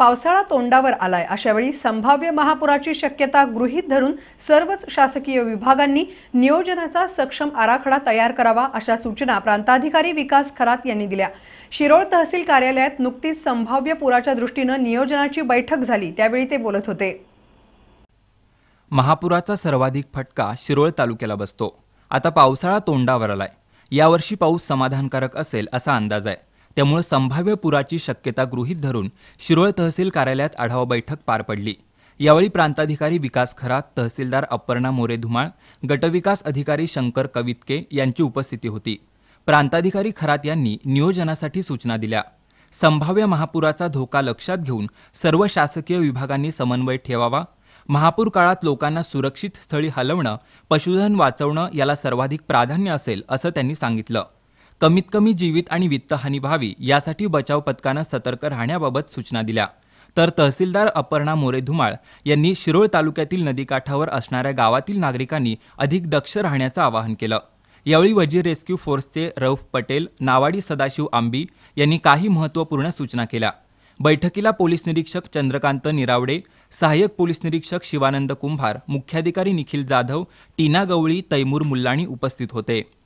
पावसाळा तोंडावर आलाय अशावेळी संभाव्य महापुराची शक्यता गृहीत धरून सर्वच शासकीय विभागांनी नियोजनाचा सक्षम आराखडा तयार करावा अशा सूचना प्रांताधिकारी विकास खरात यांनी दिल्या शिरोळ तहसील कार्यालयात नुकतीच संभाव्य पुराच्या दृष्टीनं नियोजनाची बैठक झाली त्यावेळी ते बोलत होते महापुराचा सर्वाधिक फटका शिरोळ तालुक्याला बसतो आता पावसाळा तोंडावर आलाय यावर्षी पाऊस समाधानकारक असेल असा अंदाज आहे त्यामुळे संभाव्य पुराची शक्यता गृहीत धरून शिरोळ तहसील कार्यालयात आढावा बैठक पार पडली यावेळी प्रांताधिकारी विकास खरात तहसीलदार अपर्णा मोरे धुमाळ गटविकास अधिकारी शंकर कवितके यांची उपस्थिती होती प्रांताधिकारी खरात यांनी नियोजनासाठी सूचना दिल्या संभाव्य महापुराचा धोका लक्षात घेऊन सर्व शासकीय विभागांनी समन्वय ठेवावा महापूर काळात लोकांना सुरक्षित स्थळी हलवणं पशुधन वाचवणं याला सर्वाधिक प्राधान्य असेल असं त्यांनी सांगितलं कमीत कमी जीवित आणि वित्तहानी व्हावी यासाठी बचाव पथकानं सतर्क राहण्याबाबत सूचना दिल्या तर तहसीलदार अपर्णा मोरे धुमाळ यांनी शिरोळ तालुक्यातील नदीकाठावर असणाऱ्या गावातील नागरिकांनी अधिक दक्ष राहण्याचं आवाहन केलं यावेळी वजीर रेस्क्यू फोर्सचे रौफ पटेल नावाडी सदाशिव आंबी यांनी काही महत्त्वपूर्ण सूचना केल्या बैठकीला पोलीस निरीक्षक चंद्रकांत निरावडे सहाय्यक पोलीस निरीक्षक शिवानंद कुंभार मुख्याधिकारी निखिल जाधव टीना गवळी तैमूर मुल्लाणी उपस्थित होते